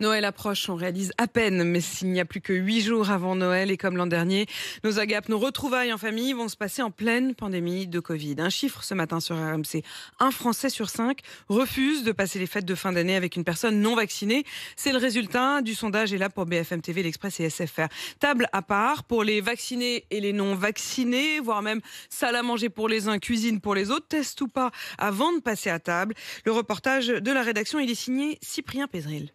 Noël approche, on réalise à peine, mais s'il n'y a plus que huit jours avant Noël et comme l'an dernier, nos agapes, nos retrouvailles en famille vont se passer en pleine pandémie de Covid. Un chiffre ce matin sur RMC, un Français sur cinq refuse de passer les fêtes de fin d'année avec une personne non vaccinée. C'est le résultat du sondage et là pour BFM TV, l'Express et SFR. Table à part pour les vaccinés et les non vaccinés, voire même salle à manger pour les uns, cuisine pour les autres, test ou pas avant de passer à table. Le reportage de la rédaction, il est signé Cyprien Pézril.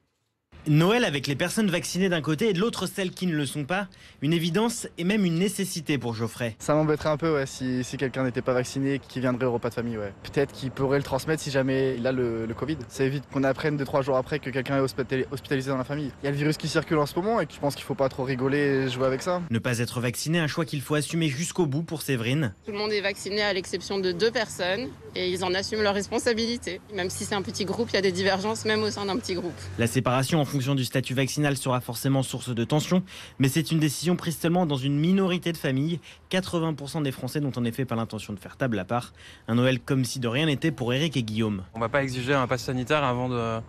Noël avec les personnes vaccinées d'un côté et de l'autre celles qui ne le sont pas, une évidence et même une nécessité pour Geoffrey. Ça m'embêterait un peu si, si quelqu'un n'était pas vacciné qui viendrait au repas de famille. Ouais. Peut-être qu'il pourrait le transmettre si jamais il a le, Covid. Ça évite qu'on apprenne deux trois jours après que quelqu'un est hospitalisé dans la famille. Il y a le virus qui circule en ce moment et je pense qu'il ne faut pas trop rigoler et jouer avec ça. Ne pas être vacciné, un choix qu'il faut assumer jusqu'au bout pour Séverine. Tout le monde est vacciné à l'exception de deux personnes et ils en assument leurs responsabilités. Même si c'est un petit groupe, il y a des divergences même au sein d'un petit groupe. La séparation fonction du statut vaccinal sera forcément source de tension, mais c'est une décision prise seulement dans une minorité de familles. 80% des Français n'ont en effet pas l'intention de faire table à part. Un Noël comme si de rien n'était pour Eric et Guillaume. On ne va pas exiger un pass sanitaire avant de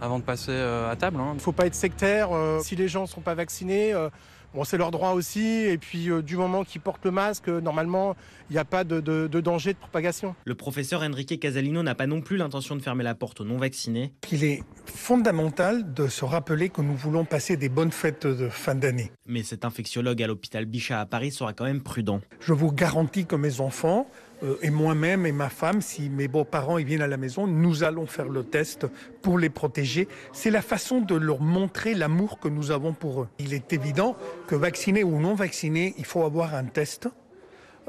avant de passer euh, à table. Il hein. ne faut pas être sectaire. Euh, si les gens ne sont pas vaccinés, euh, bon, c'est leur droit aussi. Et puis, du moment qu'ils portent le masque, normalement, il n'y a pas de, de, danger de propagation. Le professeur Enrique Casalino n'a pas non plus l'intention de fermer la porte aux non-vaccinés. Il est fondamental de se rappeler que nous voulons passer des bonnes fêtes de fin d'année. Mais cet infectiologue à l'hôpital Bichat à Paris sera quand même prudent. Je vous garantis que mes enfants euh, et moi-même et ma femme, si mes beaux-parents viennent à la maison, nous allons faire le test pour les protéger. C'est la façon de leur montrer l'amour que nous avons pour eux. Il est évident que vaccinés ou non vaccinés, il faut avoir un test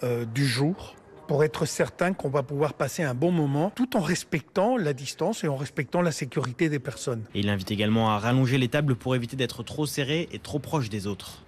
euh, du jour pour être certain qu'on va pouvoir passer un bon moment tout en respectant la distance et en respectant la sécurité des personnes. il invite également à rallonger les tables pour éviter d'être trop serré et trop proche des autres.